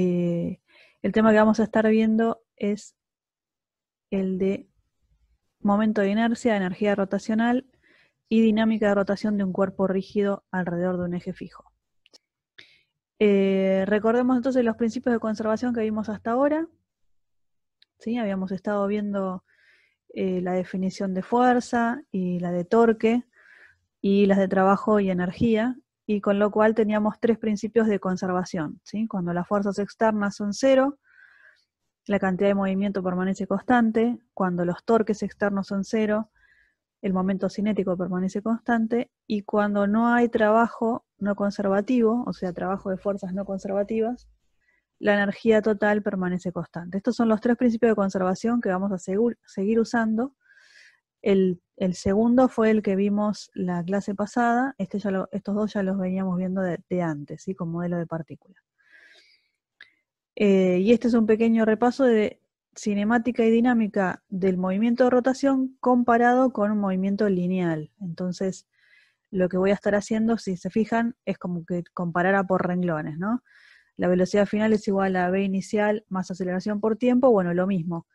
Eh, el tema que vamos a estar viendo es el de momento de inercia, energía rotacional y dinámica de rotación de un cuerpo rígido alrededor de un eje fijo. Eh, recordemos entonces los principios de conservación que vimos hasta ahora. ¿Sí? Habíamos estado viendo eh, la definición de fuerza y la de torque y las de trabajo y energía y con lo cual teníamos tres principios de conservación. ¿sí? Cuando las fuerzas externas son cero, la cantidad de movimiento permanece constante, cuando los torques externos son cero, el momento cinético permanece constante, y cuando no hay trabajo no conservativo, o sea, trabajo de fuerzas no conservativas, la energía total permanece constante. Estos son los tres principios de conservación que vamos a seguir usando el, segundo fue el que vimos la clase pasada, este ya estos dos ya los veníamos viendo de, antes, ¿sí? con modelo de partícula. Eh, y este es un pequeño repaso de cinemática y dinámica del movimiento de rotación comparado con un movimiento lineal. Entonces, lo que voy a estar haciendo, si se fijan, es como que comparara por renglones, ¿no? La velocidad final es igual a B inicial más aceleración por tiempo, bueno, lo mismo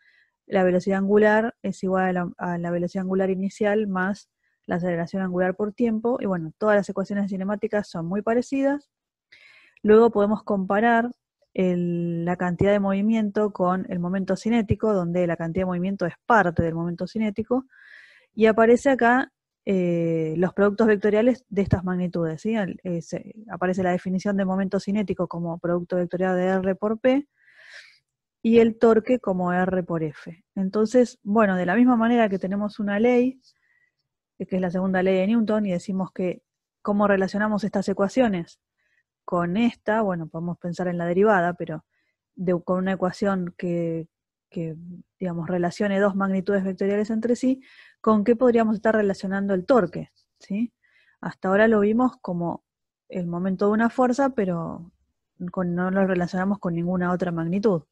la velocidad angular es igual a la, velocidad angular inicial más la aceleración angular por tiempo. Y bueno, todas las ecuaciones cinemáticas son muy parecidas. Luego podemos comparar la cantidad de movimiento con el momento cinético, donde la cantidad de movimiento es parte del momento cinético. Y aparece acá eh, los productos vectoriales de estas magnitudes. aparece la definición de momento cinético como producto vectorial de R por P y el torque como R por F. Entonces, bueno, de la misma manera que tenemos una ley, eh, que es la segunda ley de Newton, y decimos que cómo relacionamos estas ecuaciones con esta, bueno, podemos pensar en la derivada, pero de, con una ecuación que, digamos, relacione dos magnitudes vectoriales entre sí, ¿con qué podríamos estar relacionando el torque? ¿Sí? Hasta ahora lo vimos como el momento de una fuerza, pero no lo relacionamos con ninguna otra magnitud.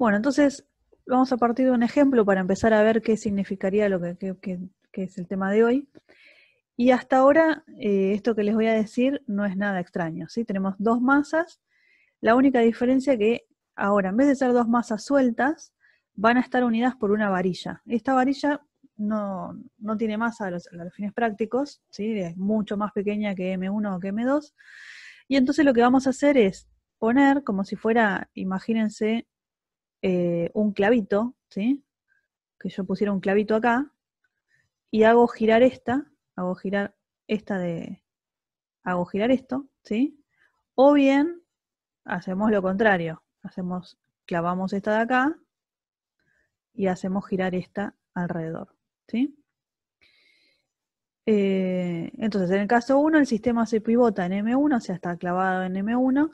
Bueno, entonces vamos a partir de un ejemplo para empezar a ver qué significaría lo que, es el tema de hoy. Y hasta ahora, eh, esto que les voy a decir no es nada extraño. ¿sí? Tenemos dos masas. La única diferencia que ahora, en vez de ser dos masas sueltas, van a estar unidas por una varilla. Esta varilla no, tiene masa a los, fines prácticos, ¿sí? es mucho más pequeña que M1 o que M2. Y entonces lo que vamos a hacer es poner, como si fuera, imagínense, eh, un clavito, ¿sí? Que yo pusiera un clavito acá y hago girar esta, hago girar esta de, hago girar esto, ¿sí? O bien hacemos lo contrario, hacemos, clavamos esta de acá y hacemos girar esta alrededor, ¿sí? Eh, entonces, en el caso 1, el sistema se pivota en M1, o sea, está clavado en M1,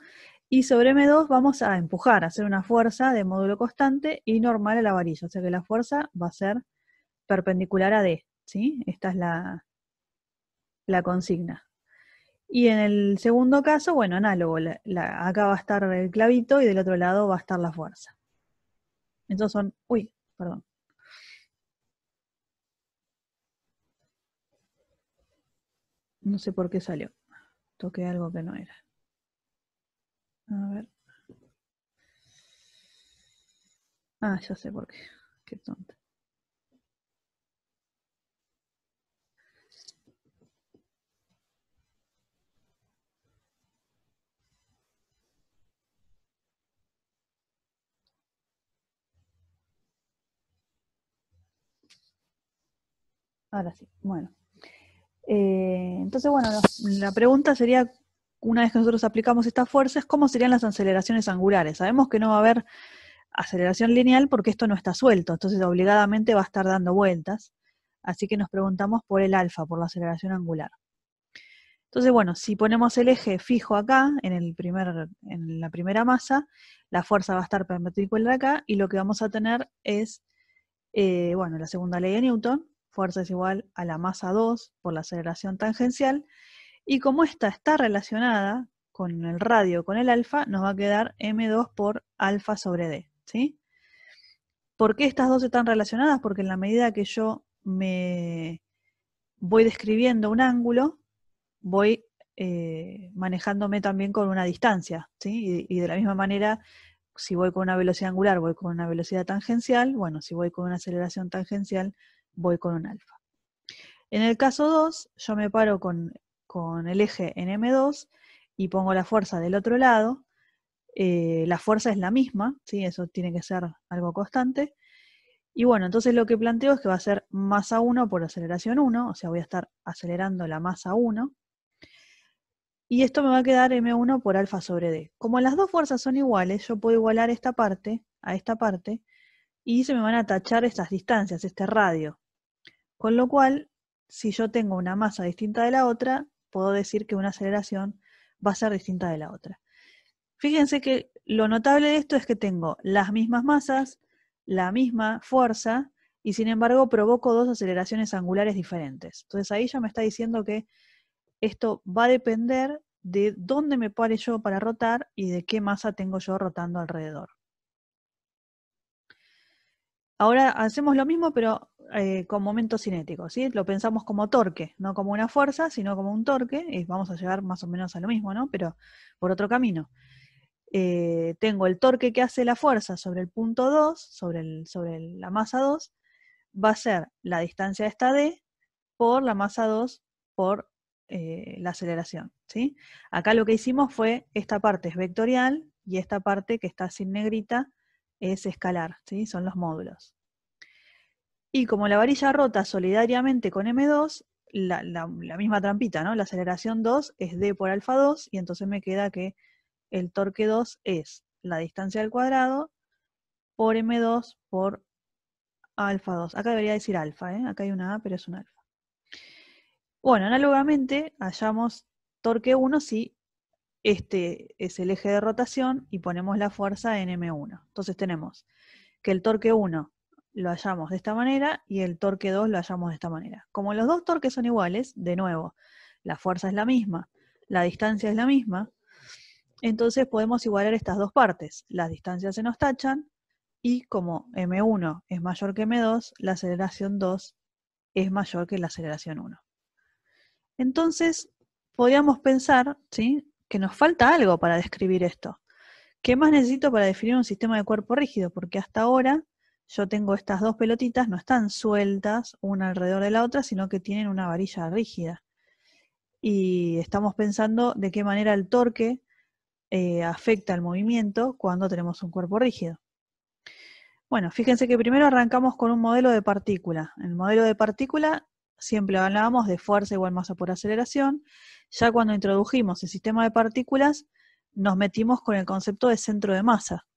y sobre M2 vamos a empujar, a hacer una fuerza de módulo constante y normal a la varilla. O sea que la fuerza va a ser perpendicular a D. ¿sí? Esta es la, la consigna. Y en el segundo caso, bueno, análogo. La, acá va a estar el clavito y del otro lado va a estar la fuerza. Entonces son... Uy, perdón. No sé por qué salió. Toqué algo que no era. A ver. Ah, ya sé por qué. Qué tonta. Ahora sí, bueno. Eh, entonces, bueno, la pregunta sería, una vez que nosotros aplicamos estas fuerzas, cómo serían las aceleraciones angulares. Sabemos que no va a haber aceleración lineal porque esto no está suelto, entonces obligadamente va a estar dando vueltas. Así que nos preguntamos por el alfa, por la aceleración angular. Entonces, bueno, si ponemos el eje fijo acá, en, el primer, en la primera masa, la fuerza va a estar perpendicular acá y lo que vamos a tener es, eh, bueno, la segunda ley de Newton, fuerza es igual a la masa 2 por la aceleración tangencial, y como esta está relacionada con el radio, con el alfa, nos va a quedar M2 por alfa sobre D. ¿sí? ¿Por qué estas dos están relacionadas? Porque en la medida que yo me voy describiendo un ángulo, voy eh, manejándome también con una distancia. ¿sí? Y, y de la misma manera, si voy con una velocidad angular, voy con una velocidad tangencial. Bueno, si voy con una aceleración tangencial, voy con un alfa. En el caso 2, yo me paro con con el eje en M2 y pongo la fuerza del otro lado, eh, la fuerza es la misma, ¿sí? eso tiene que ser algo constante. Y bueno, entonces lo que planteo es que va a ser masa 1 por aceleración 1, o sea, voy a estar acelerando la masa 1. Y esto me va a quedar M1 por alfa sobre D. Como las dos fuerzas son iguales, yo puedo igualar esta parte a esta parte y se me van a tachar estas distancias, este radio. Con lo cual, si yo tengo una masa distinta de la otra, puedo decir que una aceleración va a ser distinta de la otra. Fíjense que lo notable de esto es que tengo las mismas masas, la misma fuerza, y sin embargo provoco dos aceleraciones angulares diferentes. Entonces ahí ya me está diciendo que esto va a depender de dónde me pare yo para rotar y de qué masa tengo yo rotando alrededor. Ahora hacemos lo mismo, pero eh, con momentos cinéticos, ¿sí? Lo pensamos como torque, no como una fuerza, sino como un torque, y vamos a llegar más o menos a lo mismo, Pero por otro camino. Eh, tengo el torque que hace la fuerza sobre el punto 2, sobre, la masa 2, va a ser la distancia de esta D por la masa 2 por eh, la aceleración, ¿sí? Acá lo que hicimos fue, esta parte es vectorial y esta parte que está sin negrita es escalar, ¿sí? son los módulos. Y como la varilla rota solidariamente con M2, la, misma trampita, ¿no? La aceleración 2 es D por alfa 2, y entonces me queda que el torque 2 es la distancia al cuadrado por M2 por alfa 2. Acá debería decir alfa, ¿eh? Acá hay una A, pero es un alfa. Bueno, análogamente hallamos torque 1 si este es el eje de rotación y ponemos la fuerza en M1. Entonces tenemos que el torque 1 lo hallamos de esta manera y el torque 2 lo hallamos de esta manera. Como los dos torques son iguales, de nuevo, la fuerza es la misma, la distancia es la misma, entonces podemos igualar estas dos partes. Las distancias se nos tachan y como M1 es mayor que M2, la aceleración 2 es mayor que la aceleración 1. Entonces, podríamos pensar, ¿sí? que nos falta algo para describir esto. ¿Qué más necesito para definir un sistema de cuerpo rígido? Porque hasta ahora yo tengo estas dos pelotitas, no están sueltas una alrededor de la otra, sino que tienen una varilla rígida. Y estamos pensando de qué manera el torque eh, afecta el movimiento cuando tenemos un cuerpo rígido. Bueno, fíjense que primero arrancamos con un modelo de partícula. El modelo de partícula siempre hablábamos de fuerza igual masa por aceleración, ya cuando introdujimos el sistema de partículas, nos metimos con el concepto de centro de masa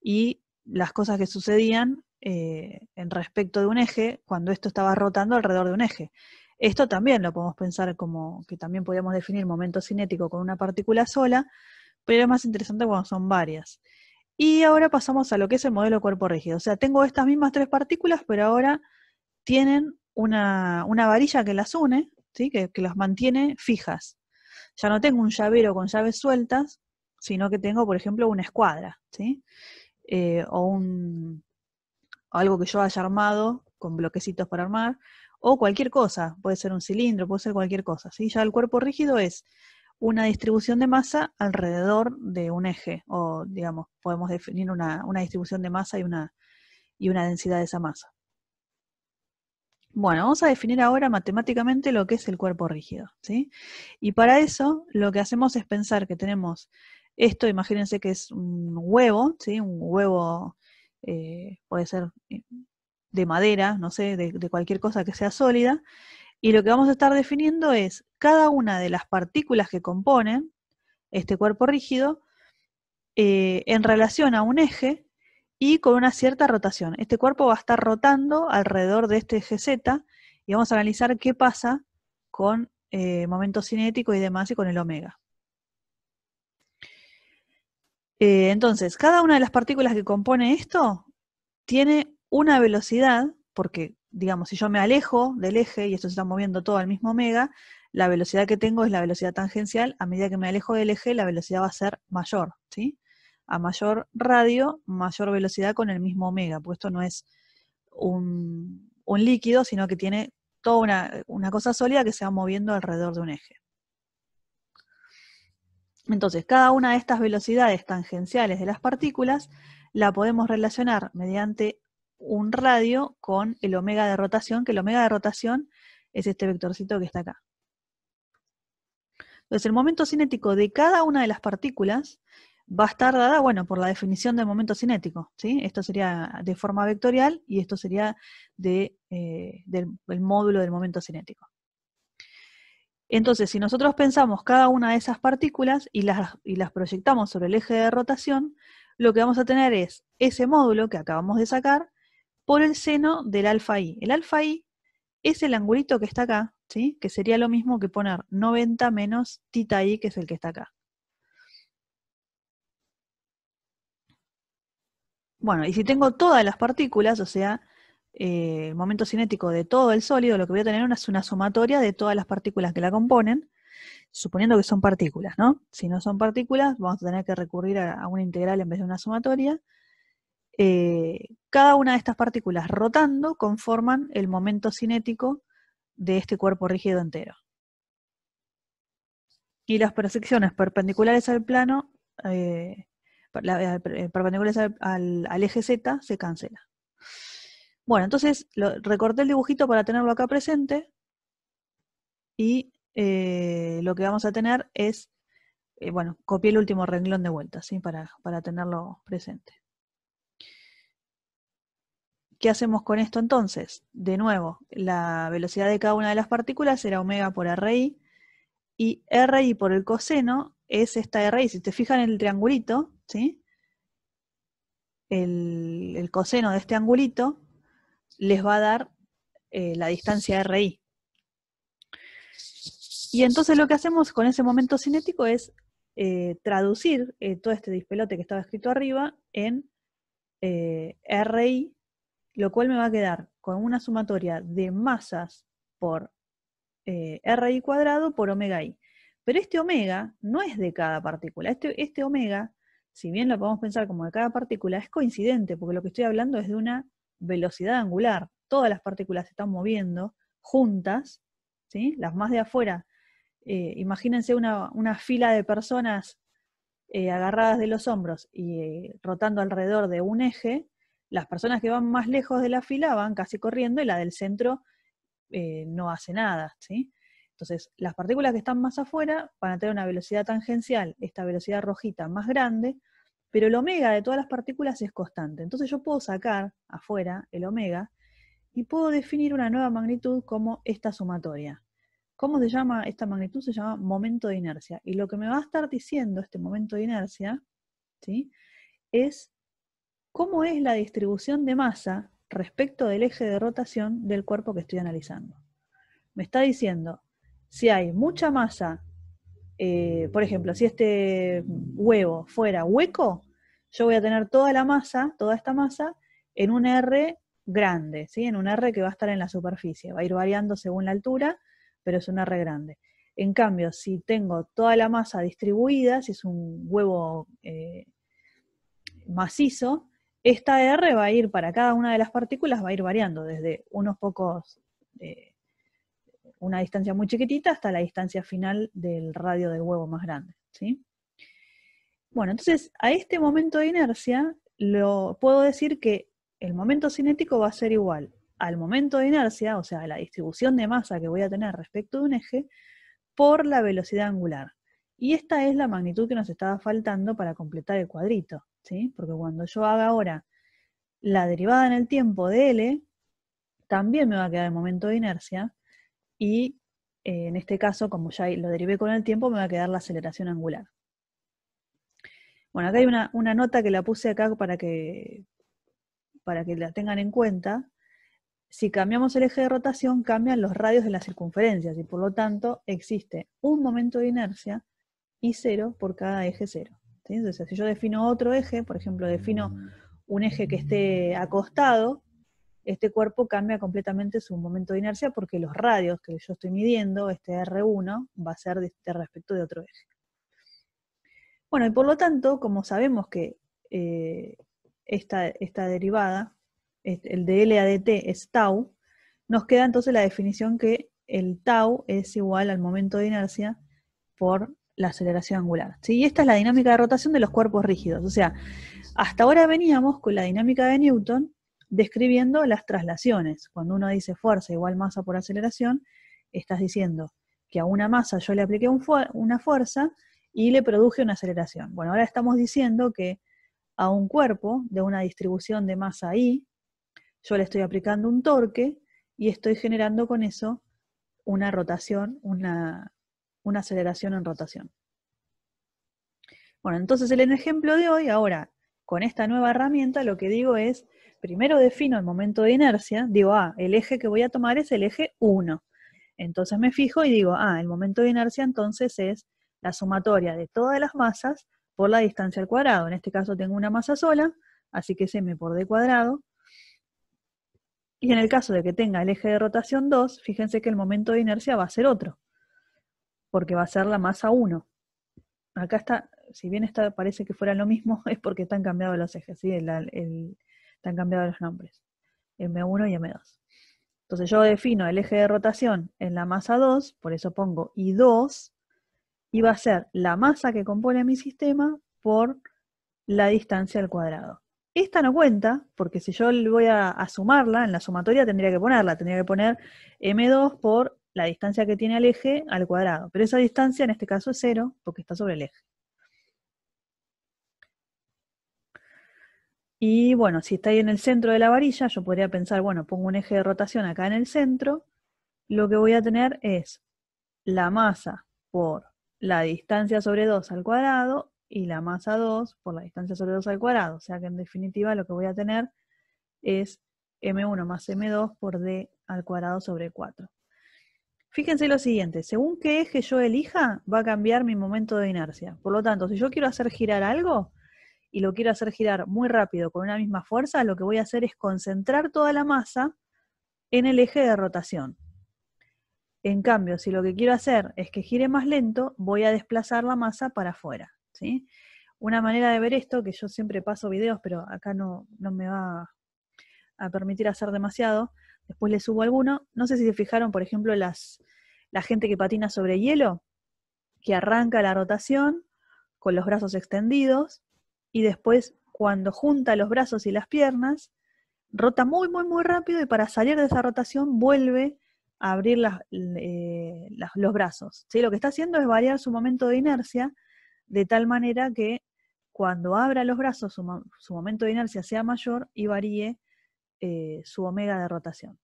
y las cosas que sucedían eh, en respecto de un eje cuando esto estaba rotando alrededor de un eje. Esto también lo podemos pensar como que también podríamos definir momento cinético con una partícula sola, pero es más interesante cuando son varias. Y ahora pasamos a lo que es el modelo cuerpo rígido. O sea, tengo estas mismas tres partículas, pero ahora tienen una, varilla que las une, ¿sí? que, las mantiene fijas. Ya no tengo un llavero con llaves sueltas, sino que tengo, por ejemplo, una escuadra, eh, o un, algo que yo haya armado con bloquecitos para armar, o cualquier cosa, puede ser un cilindro, puede ser cualquier cosa, ¿sí? Ya el cuerpo rígido es una distribución de masa alrededor de un eje, o digamos, podemos definir una, distribución de masa y una, y una densidad de esa masa. Bueno, vamos a definir ahora matemáticamente lo que es el cuerpo rígido, ¿sí? Y para eso lo que hacemos es pensar que tenemos esto, imagínense que es un huevo, ¿sí? Un huevo eh, puede ser eh, de madera, no sé, de, cualquier cosa que sea sólida, y lo que vamos a estar definiendo es cada una de las partículas que componen este cuerpo rígido eh, en relación a un eje y con una cierta rotación. Este cuerpo va a estar rotando alrededor de este eje Z y vamos a analizar qué pasa con eh, momento cinético y demás y con el omega. Eh, entonces, cada una de las partículas que compone esto tiene una velocidad, porque digamos, si yo me alejo del eje y esto se está moviendo todo al mismo omega, la velocidad que tengo es la velocidad tangencial, a medida que me alejo del eje la velocidad va a ser mayor, ¿sí? a mayor radio, mayor velocidad con el mismo omega, porque esto no es un, líquido, sino que tiene toda una, una cosa sólida que se va moviendo alrededor de un eje. Entonces, cada una de estas velocidades tangenciales de las partículas la podemos relacionar mediante un radio con el omega de rotación, que el omega de rotación es este vectorcito que está acá. Entonces, el momento cinético de cada una de las partículas va a estar dada, bueno, por la definición del momento cinético, ¿sí? Esto sería de forma vectorial y esto sería de, eh, del, módulo del momento cinético. Entonces, si nosotros pensamos cada una de esas partículas y las, las proyectamos sobre el eje de rotación, lo que vamos a tener es ese módulo que acabamos de sacar por el seno del alfa i. El alfa i es el angulito que está acá, ¿sí? que sería lo mismo que poner 90 menos tita i, que es el que está acá. Bueno, y si tengo todas las partículas, o sea, eh, el momento cinético de todo el sólido, lo que voy a tener es una sumatoria de todas las partículas que la componen, suponiendo que son partículas, ¿no? Si no son partículas, vamos a tener que recurrir a, una integral en vez de una sumatoria. Eh, cada una de estas partículas rotando conforman el momento cinético de este cuerpo rígido entero. Y las proyecciones perpendiculares al plano eh, la, eh, perpendiculares eh, al, eje Z, se cancela. Bueno, entonces recorté el dibujito para tenerlo acá presente y eh, lo que vamos a tener es, bueno, copié el último renglón de vuelta, Para, tenerlo presente. ¿Qué hacemos con esto entonces? De nuevo, la velocidad de cada una de las partículas será omega por RI y RI por el coseno es esta RI. Si te fijan en el triangulito, el, coseno de este angulito les va a dar eh, la distancia RI. Y entonces lo que hacemos con ese momento cinético es eh, traducir eh, todo este dispelote que estaba escrito arriba en RI, lo cual me va a quedar con una sumatoria de masas por RI cuadrado por omega I. Pero este omega no es de cada partícula, este, este omega si bien lo podemos pensar como de cada partícula, es coincidente, porque lo que estoy hablando es de una velocidad angular. Todas las partículas se están moviendo juntas, ¿sí? las más de afuera. Eh, imagínense una, fila de personas eh, agarradas de los hombros y eh, rotando alrededor de un eje, las personas que van más lejos de la fila van casi corriendo y la del centro no hace nada. ¿sí? Entonces, las partículas que están más afuera van a tener una velocidad tangencial, esta velocidad rojita más grande, pero el omega de todas las partículas es constante. Entonces yo puedo sacar afuera el omega y puedo definir una nueva magnitud como esta sumatoria. ¿Cómo se llama esta magnitud? Se llama momento de inercia. Y lo que me va a estar diciendo este momento de inercia es cómo es la distribución de masa respecto del eje de rotación del cuerpo que estoy analizando. Me está diciendo, si hay mucha masa, eh, por ejemplo, si este huevo fuera hueco, yo voy a tener toda la masa, toda esta masa, en un R grande, ¿sí? en un R que va a estar en la superficie, va a ir variando según la altura, pero es un R grande. En cambio, si tengo toda la masa distribuida, si es un huevo eh, macizo, esta R va a ir para cada una de las partículas, va a ir variando desde unos pocos eh, una distancia muy chiquitita hasta la distancia final del radio del huevo más grande. Bueno, entonces a este momento de inercia lo puedo decir que el momento cinético va a ser igual al momento de inercia, o sea, la distribución de masa que voy a tener respecto de un eje, por la velocidad angular. Y esta es la magnitud que nos estaba faltando para completar el cuadrito, ¿sí? Porque cuando yo haga ahora la derivada en el tiempo de L, también me va a quedar el momento de inercia, y eh, en este caso, como ya lo derivé con el tiempo, me va a quedar la aceleración angular. Bueno, acá hay una, nota que la puse acá para que, para que la tengan en cuenta. Si cambiamos el eje de rotación, cambian los radios de las circunferencias y por lo tanto existe un momento de inercia y cero por cada eje cero. Entonces, si yo defino otro eje, por ejemplo, defino un eje que esté acostado, este cuerpo cambia completamente su momento de inercia porque los radios que yo estoy midiendo, este R1, va a ser de, respecto de otro eje. Bueno, y por lo tanto, como sabemos que eh, esta, derivada, este, el dl dt es tau, nos queda entonces la definición que el tau es igual al momento de inercia por la aceleración angular. ¿sí? Y esta es la dinámica de rotación de los cuerpos rígidos. O sea, hasta ahora veníamos con la dinámica de Newton describiendo las traslaciones. Cuando uno dice fuerza igual masa por aceleración, estás diciendo que a una masa yo le apliqué una fuerza y le produje una aceleración. Bueno, ahora estamos diciendo que a un cuerpo de una distribución de masa I, yo le estoy aplicando un torque y estoy generando con eso una rotación, una, aceleración en rotación. Bueno, entonces el ejemplo de hoy, ahora, con esta nueva herramienta, lo que digo es, primero defino el momento de inercia, digo, ah, el eje que voy a tomar es el eje 1. Entonces me fijo y digo, ah, el momento de inercia entonces es la sumatoria de todas las masas por la distancia al cuadrado. En este caso tengo una masa sola, así que es m por d cuadrado. Y en el caso de que tenga el eje de rotación 2, fíjense que el momento de inercia va a ser otro, porque va a ser la masa 1. Acá está, si bien está, parece que fuera lo mismo, es porque están cambiados los ejes. ¿sí? el, te han cambiado los nombres, M1 y M2. Entonces yo defino el eje de rotación en la masa 2, por eso pongo I2, y va a ser la masa que compone mi sistema por la distancia al cuadrado. Esta no cuenta, porque si yo voy a, sumarla, en la sumatoria tendría que ponerla, tendría que poner M2 por la distancia que tiene al eje al cuadrado, pero esa distancia en este caso es 0, porque está sobre el eje. Y bueno, si está ahí en el centro de la varilla, yo podría pensar, bueno, pongo un eje de rotación acá en el centro, lo que voy a tener es la masa por la distancia sobre 2 al cuadrado y la masa 2 por la distancia sobre 2 al cuadrado. O sea que en definitiva lo que voy a tener es m1 más m2 por d al cuadrado sobre 4. Fíjense lo siguiente, según qué eje yo elija, va a cambiar mi momento de inercia. Por lo tanto, si yo quiero hacer girar algo, y lo quiero hacer girar muy rápido con una misma fuerza, lo que voy a hacer es concentrar toda la masa en el eje de rotación. En cambio, si lo que quiero hacer es que gire más lento, voy a desplazar la masa para afuera. ¿sí? Una manera de ver esto, que yo siempre paso videos, pero acá no, no me va a permitir hacer demasiado, después le subo alguno. No sé si se fijaron, por ejemplo, las, la gente que patina sobre hielo, que arranca la rotación con los brazos extendidos, y después cuando junta los brazos y las piernas, rota muy, muy, muy rápido y para salir de esa rotación vuelve a abrir las, eh, los brazos. ¿sí? Lo que está haciendo es variar su momento de inercia de tal manera que cuando abra los brazos su, momento de inercia sea mayor y varíe eh, su omega de rotación.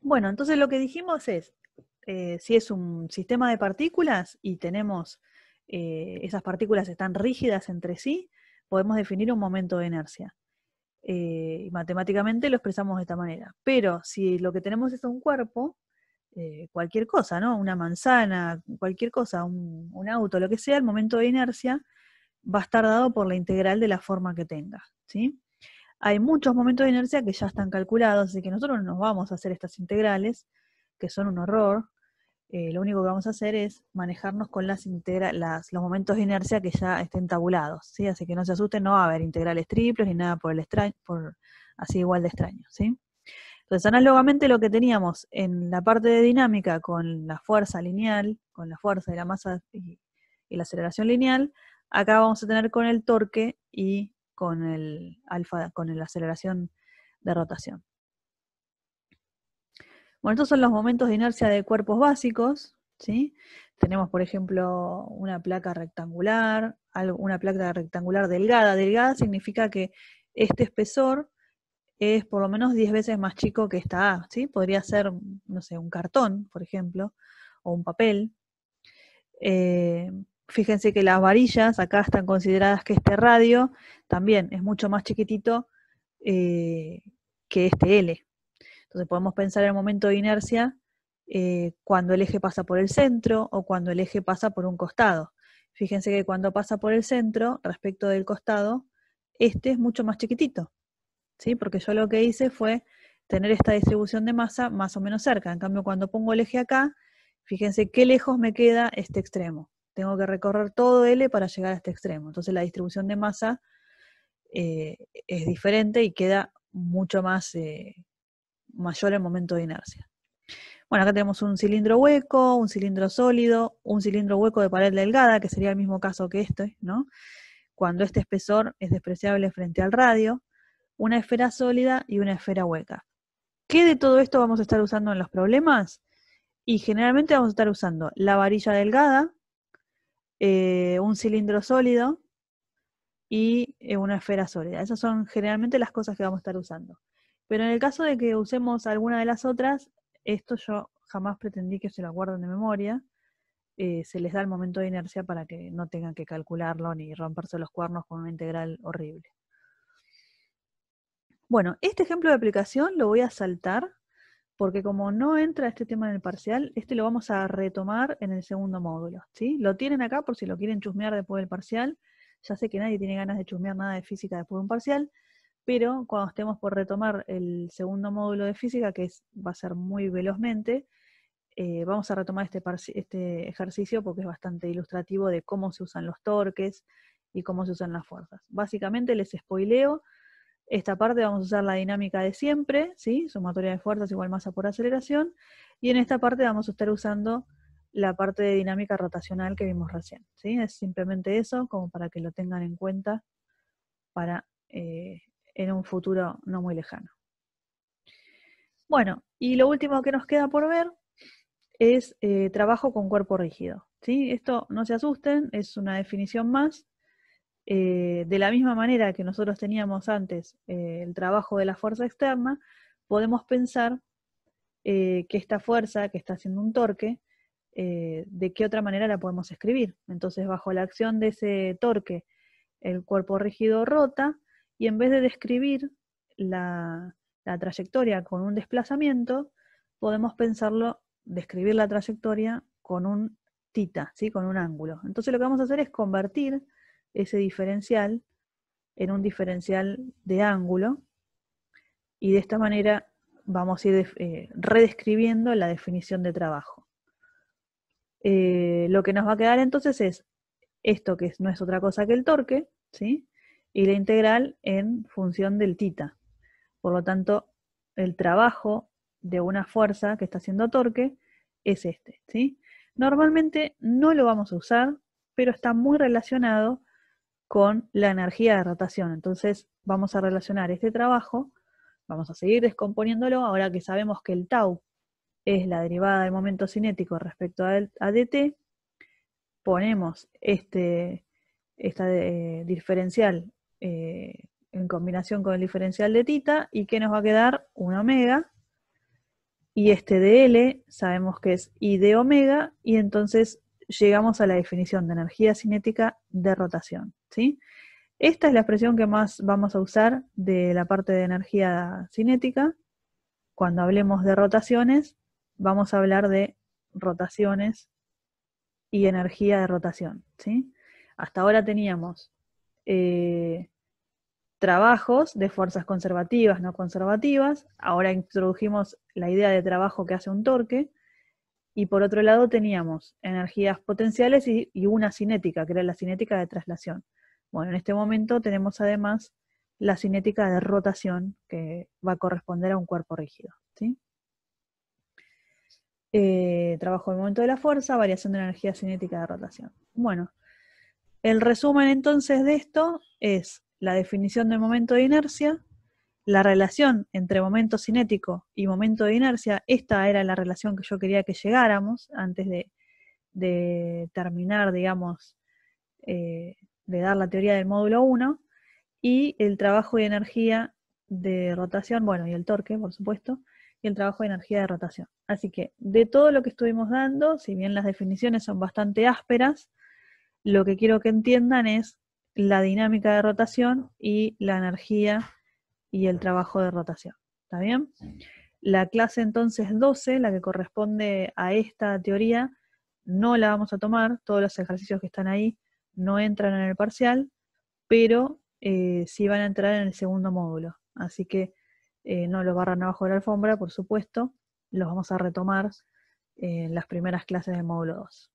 Bueno, entonces lo que dijimos es, eh, si es un sistema de partículas y tenemos eh, esas partículas están rígidas entre sí, podemos definir un momento de inercia. Eh, matemáticamente lo expresamos de esta manera. Pero si lo que tenemos es un cuerpo, eh, cualquier cosa, ¿no? Una manzana, cualquier cosa, un, auto, lo que sea, el momento de inercia va a estar dado por la integral de la forma que tenga, ¿sí? Hay muchos momentos de inercia que ya están calculados, así que nosotros no nos vamos a hacer estas integrales, que son un horror, eh, lo único que vamos a hacer es manejarnos con las, integra las los momentos de inercia que ya estén tabulados, ¿sí? Así que no se asusten, no va a haber integrales triples ni nada por el extraño, por así igual de extraño, ¿sí? Entonces, análogamente lo que teníamos en la parte de dinámica con la fuerza lineal, con la fuerza de la masa y, y la aceleración lineal, acá vamos a tener con el torque y con el alfa, con la aceleración de rotación. Bueno, estos son los momentos de inercia de cuerpos básicos, ¿sí? Tenemos, por ejemplo, una placa rectangular, una placa rectangular delgada. Delgada significa que este espesor es por lo menos 10 veces más chico que esta A, ¿sí? Podría ser, no sé, un cartón, por ejemplo, o un papel. Eh, fíjense que las varillas acá están consideradas que este radio también es mucho más chiquitito eh, que este L, entonces podemos pensar en el momento de inercia eh, cuando el eje pasa por el centro o cuando el eje pasa por un costado. Fíjense que cuando pasa por el centro respecto del costado, este es mucho más chiquitito, ¿sí? Porque yo lo que hice fue tener esta distribución de masa más o menos cerca. En cambio, cuando pongo el eje acá, fíjense qué lejos me queda este extremo. Tengo que recorrer todo L para llegar a este extremo. Entonces la distribución de masa eh, es diferente y queda mucho más eh, mayor el momento de inercia. Bueno, acá tenemos un cilindro hueco, un cilindro sólido, un cilindro hueco de pared delgada, que sería el mismo caso que este, ¿no? Cuando este espesor es despreciable frente al radio, una esfera sólida y una esfera hueca. ¿Qué de todo esto vamos a estar usando en los problemas? Y generalmente vamos a estar usando la varilla delgada, eh, un cilindro sólido y eh, una esfera sólida. Esas son generalmente las cosas que vamos a estar usando. Pero en el caso de que usemos alguna de las otras, esto yo jamás pretendí que se lo guarden de memoria. Eh, se les da el momento de inercia para que no tengan que calcularlo ni romperse los cuernos con una integral horrible. Bueno, este ejemplo de aplicación lo voy a saltar porque como no entra este tema en el parcial, este lo vamos a retomar en el segundo módulo. ¿sí? Lo tienen acá por si lo quieren chusmear después del parcial. Ya sé que nadie tiene ganas de chusmear nada de física después de un parcial, pero cuando estemos por retomar el segundo módulo de física, que va a ser muy velozmente, eh, vamos a retomar este, este, ejercicio porque es bastante ilustrativo de cómo se usan los torques y cómo se usan las fuerzas. Básicamente les spoileo, esta parte vamos a usar la dinámica de siempre, ¿sí? sumatoria de fuerzas igual masa por aceleración, y en esta parte vamos a estar usando la parte de dinámica rotacional que vimos recién. ¿sí? Es simplemente eso, como para que lo tengan en cuenta para eh, en un futuro no muy lejano. Bueno, y lo último que nos queda por ver es eh, trabajo con cuerpo rígido. ¿sí? Esto no se asusten, es una definición más. Eh, de la misma manera que nosotros teníamos antes eh, el trabajo de la fuerza externa, podemos pensar que esta fuerza que está haciendo un torque, de qué otra manera la podemos escribir. Entonces, bajo la acción de ese torque, el cuerpo rígido rota, y en vez de describir la, trayectoria con un desplazamiento, podemos pensarlo, describir la trayectoria con un tita, ¿sí? con un ángulo. Entonces lo que vamos a hacer es convertir ese diferencial en un diferencial de ángulo y de esta manera vamos a ir eh, redescribiendo la definición de trabajo. Eh, lo que nos va a quedar entonces es esto que no es otra cosa que el torque, ¿sí? y la integral en función del tita. Por lo tanto, el trabajo de una fuerza que está haciendo torque es este. ¿sí? Normalmente no lo vamos a usar, pero está muy relacionado con la energía de rotación. Entonces vamos a relacionar este trabajo, vamos a seguir descomponiéndolo ahora que sabemos que el tau es la derivada del momento cinético respecto a, dt, ponemos este, esta eh, diferencial eh, en combinación con el diferencial de tita y que nos va a quedar una omega. Y este de L sabemos que es I de omega y entonces llegamos a la definición de energía cinética de rotación. ¿sí? Esta es la expresión que más vamos a usar de la parte de energía cinética. Cuando hablemos de rotaciones, vamos a hablar de rotaciones y energía de rotación. ¿sí? Hasta ahora teníamos eh, trabajos de fuerzas conservativas, no conservativas. Ahora introdujimos la idea de trabajo que hace un torque. Y por otro lado teníamos energías potenciales y, una cinética, que era la cinética de traslación. Bueno, en este momento tenemos además la cinética de rotación que va a corresponder a un cuerpo rígido. ¿sí? Eh, trabajo del momento de la fuerza, variación de la energía cinética de rotación. Bueno, el resumen entonces de esto es la definición de momento de inercia, la relación entre momento cinético y momento de inercia, esta era la relación que yo quería que llegáramos antes de, de terminar, digamos, eh, de dar la teoría del módulo 1, y el trabajo de energía de rotación, bueno, y el torque, por supuesto, y el trabajo de energía de rotación. Así que de todo lo que estuvimos dando, si bien las definiciones son bastante ásperas, lo que quiero que entiendan es la dinámica de rotación y la energía y el trabajo de rotación. ¿Está bien? La clase entonces 12, la que corresponde a esta teoría, no la vamos a tomar, todos los ejercicios que están ahí no entran en el parcial, pero eh, sí van a entrar en el segundo módulo. Así que eh, no lo barran abajo de la alfombra, por supuesto, los vamos a retomar en las primeras clases del módulo 2.